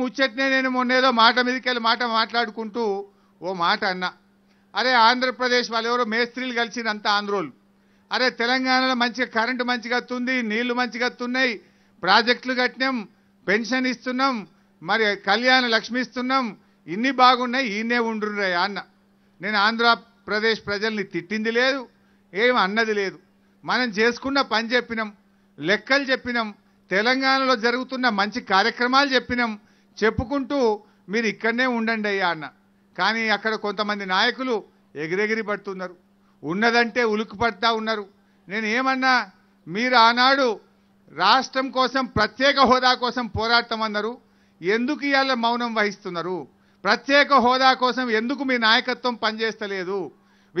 ముచ్చట్నే నేను మొన్నేదో మాట మీదకెళ్ళి మాట మాట్లాడుకుంటూ ఓ మాట అన్నా అరే ఆంధ్రప్రదేశ్ వాళ్ళు ఎవరో మేస్త్రీలు కలిసినంత ఆంధ్రోలు అరే తెలంగాణలో మంచిగా కరెంటు మంచిగా వస్తుంది నీళ్లు మంచిగా వస్తున్నాయి ప్రాజెక్టులు కట్టినాం పెన్షన్ ఇస్తున్నాం మరి కళ్యాణ లక్ష్మి ఇస్తున్నాం ఇన్ని బాగున్నాయి ఈయనే ఉండున్నాయి అన్న నేను ఆంధ్రప్రదేశ్ ప్రజల్ని తిట్టింది లేదు ఏం అన్నది లేదు మనం చేసుకున్న పని చెప్పినాం లెక్కలు చెప్పినాం తెలంగాణలో జరుగుతున్న మంచి కార్యక్రమాలు చెప్పినాం చెప్పుకుంటూ మీరు ఇక్కడనే ఉండండి అయ్యా అన్న కానీ అక్కడ కొంతమంది నాయకులు ఎగిరెగిరి పడుతున్నారు ఉన్నదంటే ఉలుకు పడతా ఉన్నారు నేను ఏమన్నా మీరు ఆనాడు రాష్ట్రం కోసం ప్రత్యేక హోదా కోసం పోరాడతామన్నారు ఎందుకు ఇవాళ మౌనం వహిస్తున్నారు ప్రత్యేక హోదా కోసం ఎందుకు మీ నాయకత్వం పనిచేస్తలేదు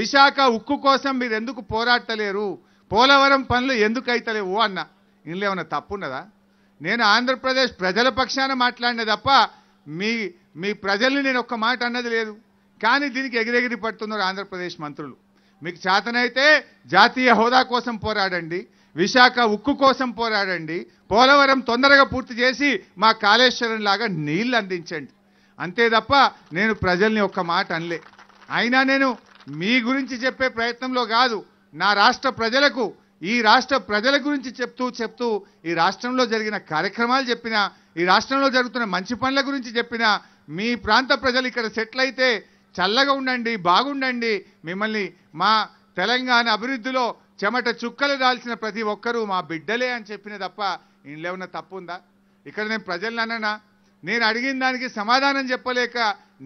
విశాఖ ఉక్కు కోసం మీరు ఎందుకు పోరాడలేరు పోలవరం పనులు ఎందుకు అవుతలేవు అన్న ఇందులో తప్పు తప్పున్నదా నేను ఆంధ్రప్రదేశ్ ప్రజల పక్షాన మాట్లాడిన తప్ప మీ మీ ప్రజల్ని నేను ఒక్క మాట అన్నది లేదు కానీ దీనికి ఎగిరెగిరి పడుతున్నారు ఆంధ్రప్రదేశ్ మంత్రులు మీకు చేతనైతే జాతీయ హోదా కోసం పోరాడండి విశాఖ ఉక్కు కోసం పోరాడండి పోలవరం తొందరగా పూర్తి చేసి మా కాళేశ్వరం లాగా నీళ్ళు అందించండి అంతే తప్ప నేను ప్రజల్ని ఒక్క మాట అనలే అయినా నేను మీ గురించి చెప్పే ప్రయత్నంలో కాదు నా రాష్ట్ర ప్రజలకు ఈ రాష్ట్ర ప్రజల గురించి చెప్తూ చెప్తూ ఈ రాష్ట్రంలో జరిగిన కార్యక్రమాలు చెప్పిన ఈ రాష్ట్రంలో జరుగుతున్న మంచి పనుల గురించి చెప్పిన మీ ప్రాంత ప్రజలు ఇక్కడ సెటిల్ అయితే చల్లగా ఉండండి బాగుండండి మిమ్మల్ని మా తెలంగాణ అభివృద్ధిలో చెమట చుక్కలు దాల్చిన ప్రతి ఒక్కరూ మా బిడ్డలే అని చెప్పిన తప్ప ఇంట్లో ఉన్న తప్పు ఉందా ఇక్కడ నేను ప్రజల్ని అన్ననా నేను అడిగిన దానికి సమాధానం చెప్పలేక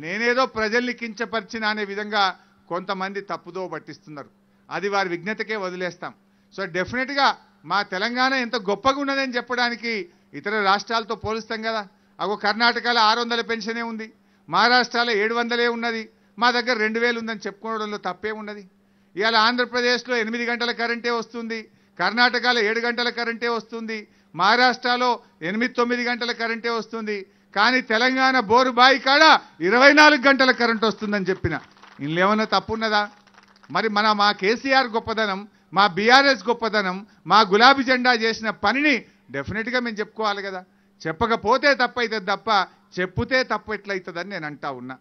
నేనేదో ప్రజల్ని కించపరిచిన అనే విధంగా కొంతమంది తప్పుదో పట్టిస్తున్నారు అది వారి విజ్ఞతకే వదిలేస్తాం సో డెఫినెట్గా మా తెలంగాణ ఎంత గొప్పగా ఉన్నదని చెప్పడానికి ఇతర రాష్ట్రాలతో పోలుస్తాం కదా అగో కర్ణాటకలో ఆరు వందల పెన్షనే ఉంది మహారాష్ట్రలో ఏడు వందలే ఉన్నది మా దగ్గర రెండు వేలు ఉందని చెప్పుకోవడంలో తప్పే ఉన్నది ఇవాళ ఆంధ్రప్రదేశ్లో ఎనిమిది గంటల కరెంటే వస్తుంది కర్ణాటకలో ఏడు గంటల కరెంటే వస్తుంది మహారాష్ట్రలో ఎనిమిది తొమ్మిది గంటల కరెంటే వస్తుంది కానీ తెలంగాణ బోరు బాయి కాడ ఇరవై గంటల కరెంట్ వస్తుందని చెప్పిన ఇందులో ఏమన్నా తప్పున్నదా మరి మన మా కేసీఆర్ గొప్పదనం మా బీఆర్ఎస్ గొప్పతనం మా గులాబీ జెండా చేసిన పనిని డెఫినెట్గా మేము చెప్పుకోవాలి కదా చెప్పకపోతే తప్పైతే తప్ప చెప్పుతే తప్పు ఎట్లయితుందని నేను అంటా ఉన్నా